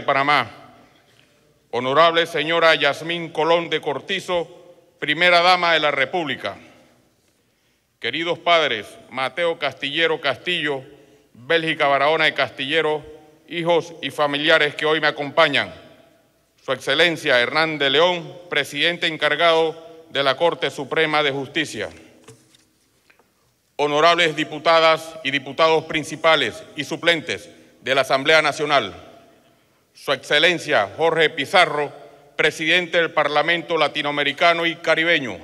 de Panamá, honorable señora Yasmín Colón de Cortizo, primera dama de la República, queridos padres Mateo Castillero Castillo, Bélgica Barahona y Castillero, hijos y familiares que hoy me acompañan, Su Excelencia Hernán de León, presidente encargado de la Corte Suprema de Justicia, honorables diputadas y diputados principales y suplentes de la Asamblea Nacional, su Excelencia Jorge Pizarro, presidente del Parlamento Latinoamericano y Caribeño.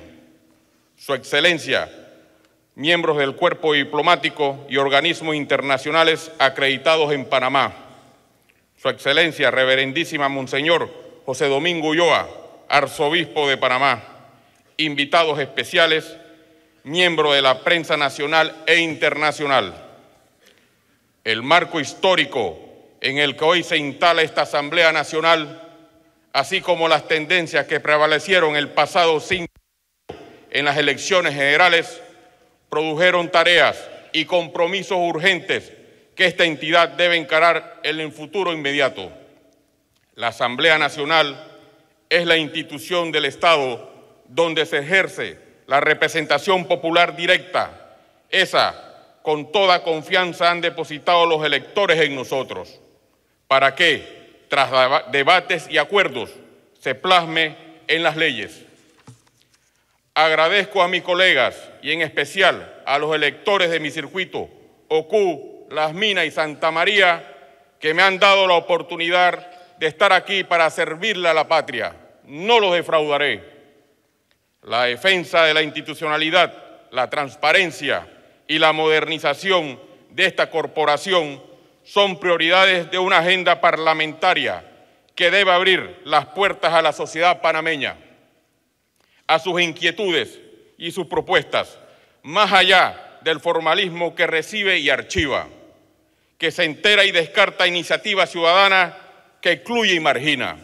Su Excelencia, miembros del cuerpo diplomático y organismos internacionales acreditados en Panamá. Su Excelencia, Reverendísima Monseñor José Domingo Ulloa, Arzobispo de Panamá. Invitados especiales, miembro de la prensa nacional e internacional. El marco histórico en el que hoy se instala esta Asamblea Nacional, así como las tendencias que prevalecieron el pasado 5 en las elecciones generales, produjeron tareas y compromisos urgentes que esta entidad debe encarar en el futuro inmediato. La Asamblea Nacional es la institución del Estado donde se ejerce la representación popular directa. Esa, con toda confianza, han depositado los electores en nosotros para que, tras debates y acuerdos, se plasme en las leyes. Agradezco a mis colegas y en especial a los electores de mi circuito, OCU, Las Minas y Santa María, que me han dado la oportunidad de estar aquí para servirle a la patria. No los defraudaré. La defensa de la institucionalidad, la transparencia y la modernización de esta corporación son prioridades de una agenda parlamentaria que debe abrir las puertas a la sociedad panameña, a sus inquietudes y sus propuestas, más allá del formalismo que recibe y archiva, que se entera y descarta iniciativas ciudadanas que excluye y margina.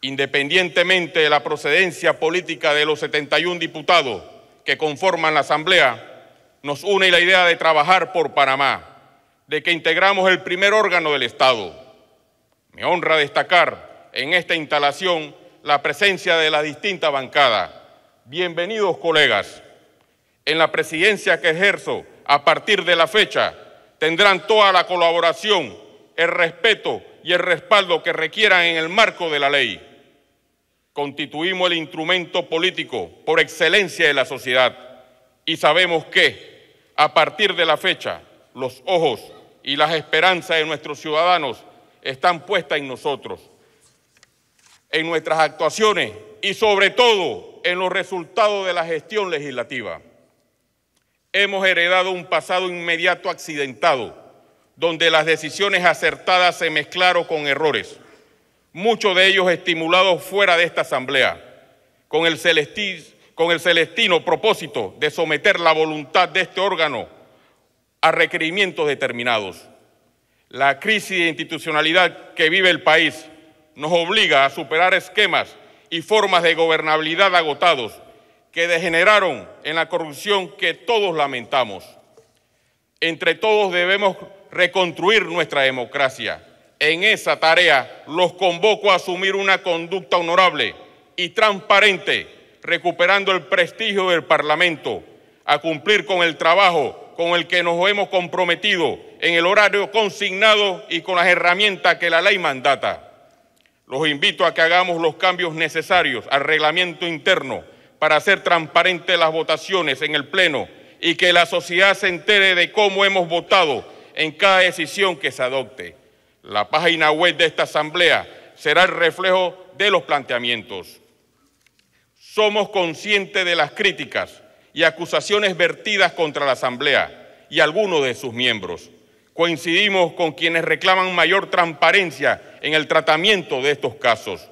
Independientemente de la procedencia política de los 71 diputados que conforman la Asamblea, nos une la idea de trabajar por Panamá de que integramos el primer órgano del Estado. Me honra destacar en esta instalación la presencia de la distinta bancada. Bienvenidos, colegas. En la presidencia que ejerzo a partir de la fecha, tendrán toda la colaboración, el respeto y el respaldo que requieran en el marco de la ley. Constituimos el instrumento político por excelencia de la sociedad y sabemos que, a partir de la fecha, los ojos y las esperanzas de nuestros ciudadanos están puestas en nosotros, en nuestras actuaciones y sobre todo en los resultados de la gestión legislativa. Hemos heredado un pasado inmediato accidentado, donde las decisiones acertadas se mezclaron con errores, muchos de ellos estimulados fuera de esta asamblea, con el, celestino, con el celestino propósito de someter la voluntad de este órgano a requerimientos determinados. La crisis de institucionalidad que vive el país nos obliga a superar esquemas y formas de gobernabilidad agotados que degeneraron en la corrupción que todos lamentamos. Entre todos debemos reconstruir nuestra democracia. En esa tarea los convoco a asumir una conducta honorable y transparente, recuperando el prestigio del Parlamento, a cumplir con el trabajo con el que nos hemos comprometido en el horario consignado y con las herramientas que la ley mandata. Los invito a que hagamos los cambios necesarios al reglamento interno para hacer transparentes las votaciones en el Pleno y que la sociedad se entere de cómo hemos votado en cada decisión que se adopte. La página web de esta Asamblea será el reflejo de los planteamientos. Somos conscientes de las críticas y acusaciones vertidas contra la Asamblea y algunos de sus miembros. Coincidimos con quienes reclaman mayor transparencia en el tratamiento de estos casos,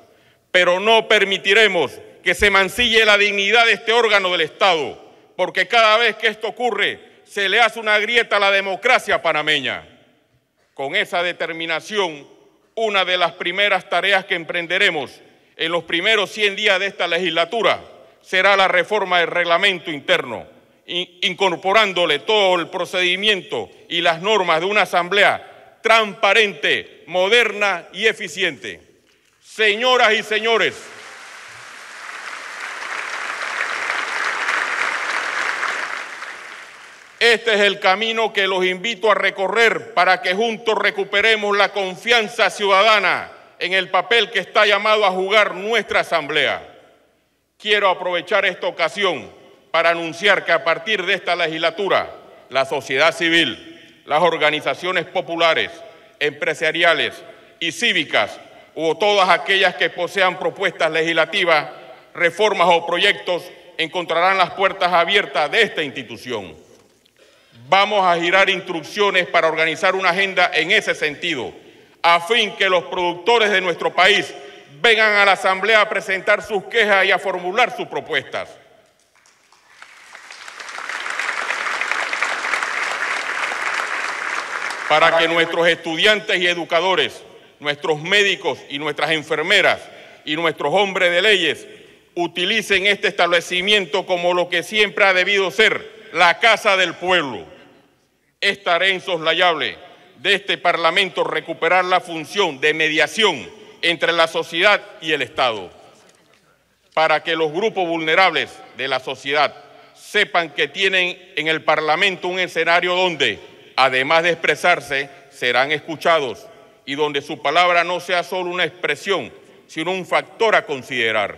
pero no permitiremos que se mancille la dignidad de este órgano del Estado, porque cada vez que esto ocurre se le hace una grieta a la democracia panameña. Con esa determinación, una de las primeras tareas que emprenderemos en los primeros 100 días de esta legislatura será la reforma del reglamento interno, incorporándole todo el procedimiento y las normas de una asamblea transparente, moderna y eficiente. Señoras y señores, Este es el camino que los invito a recorrer para que juntos recuperemos la confianza ciudadana en el papel que está llamado a jugar nuestra Asamblea. Quiero aprovechar esta ocasión para anunciar que a partir de esta legislatura, la sociedad civil, las organizaciones populares, empresariales y cívicas, o todas aquellas que posean propuestas legislativas, reformas o proyectos, encontrarán las puertas abiertas de esta institución. Vamos a girar instrucciones para organizar una agenda en ese sentido, a fin que los productores de nuestro país vengan a la Asamblea a presentar sus quejas y a formular sus propuestas. Para que nuestros estudiantes y educadores, nuestros médicos y nuestras enfermeras y nuestros hombres de leyes utilicen este establecimiento como lo que siempre ha debido ser, la casa del pueblo. Estaré insoslayable de este Parlamento recuperar la función de mediación entre la sociedad y el Estado, para que los grupos vulnerables de la sociedad sepan que tienen en el Parlamento un escenario donde, además de expresarse, serán escuchados y donde su palabra no sea solo una expresión, sino un factor a considerar.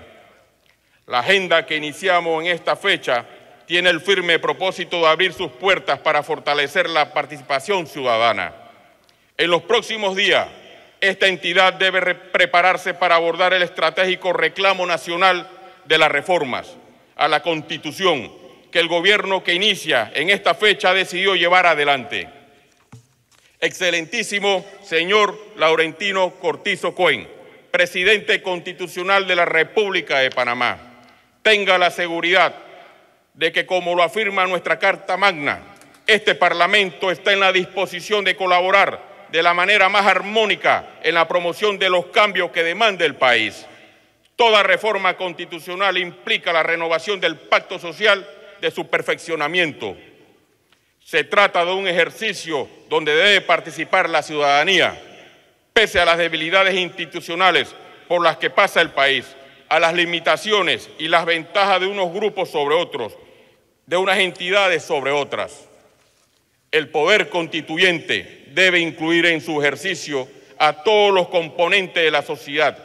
La agenda que iniciamos en esta fecha tiene el firme propósito de abrir sus puertas para fortalecer la participación ciudadana. En los próximos días esta entidad debe prepararse para abordar el estratégico reclamo nacional de las reformas a la Constitución que el gobierno que inicia en esta fecha decidió llevar adelante. Excelentísimo señor Laurentino Cortizo Cohen, presidente constitucional de la República de Panamá, tenga la seguridad de que, como lo afirma nuestra Carta Magna, este Parlamento está en la disposición de colaborar de la manera más armónica en la promoción de los cambios que demanda el país. Toda reforma constitucional implica la renovación del pacto social de su perfeccionamiento. Se trata de un ejercicio donde debe participar la ciudadanía, pese a las debilidades institucionales por las que pasa el país, a las limitaciones y las ventajas de unos grupos sobre otros, de unas entidades sobre otras. El poder constituyente debe incluir en su ejercicio a todos los componentes de la sociedad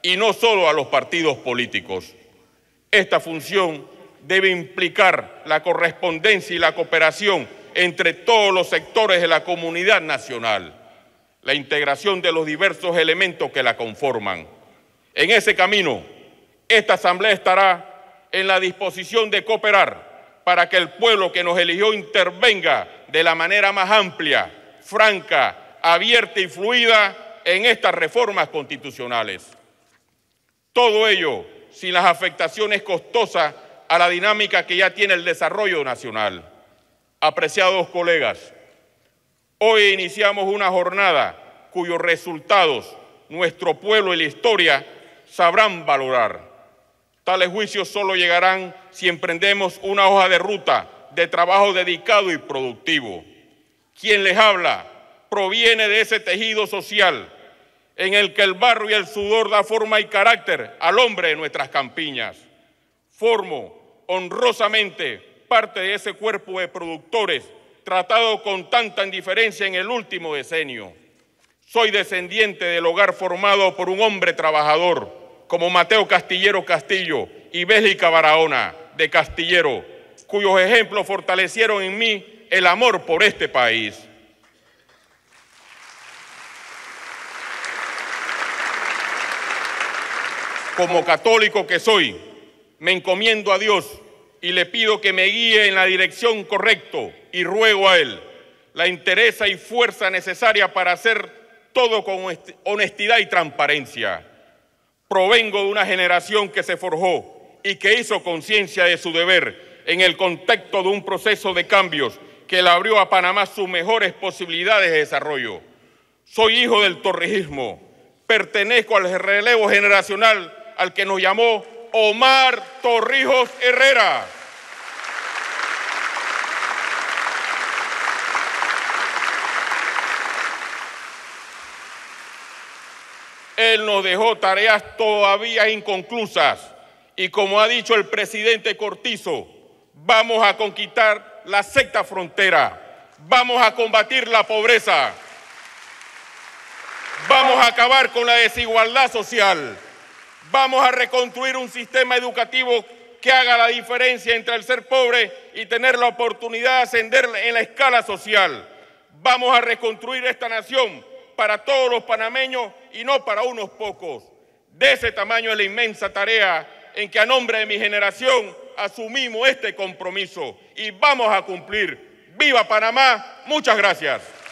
y no solo a los partidos políticos. Esta función debe implicar la correspondencia y la cooperación entre todos los sectores de la comunidad nacional, la integración de los diversos elementos que la conforman. En ese camino, esta Asamblea estará en la disposición de cooperar para que el pueblo que nos eligió intervenga de la manera más amplia, franca, abierta y fluida en estas reformas constitucionales. Todo ello sin las afectaciones costosas a la dinámica que ya tiene el desarrollo nacional. Apreciados colegas, hoy iniciamos una jornada cuyos resultados nuestro pueblo y la historia sabrán valorar. Tales juicios solo llegarán si emprendemos una hoja de ruta de trabajo dedicado y productivo. Quien les habla proviene de ese tejido social en el que el barro y el sudor da forma y carácter al hombre de nuestras campiñas. Formo honrosamente parte de ese cuerpo de productores tratado con tanta indiferencia en el último decenio. Soy descendiente del hogar formado por un hombre trabajador como Mateo Castillero Castillo y Bélgica Barahona de Castillero, cuyos ejemplos fortalecieron en mí el amor por este país. Como católico que soy, me encomiendo a Dios y le pido que me guíe en la dirección correcta y ruego a Él la interés y fuerza necesaria para hacer todo con honestidad y transparencia. Provengo de una generación que se forjó y que hizo conciencia de su deber en el contexto de un proceso de cambios que le abrió a Panamá sus mejores posibilidades de desarrollo. Soy hijo del torrijismo, pertenezco al relevo generacional al que nos llamó Omar Torrijos Herrera. Él nos dejó tareas todavía inconclusas. Y como ha dicho el presidente Cortizo, vamos a conquistar la sexta frontera, vamos a combatir la pobreza, vamos a acabar con la desigualdad social, vamos a reconstruir un sistema educativo que haga la diferencia entre el ser pobre y tener la oportunidad de ascender en la escala social. Vamos a reconstruir esta nación para todos los panameños y no para unos pocos. De ese tamaño es la inmensa tarea en que a nombre de mi generación asumimos este compromiso y vamos a cumplir. ¡Viva Panamá! Muchas gracias.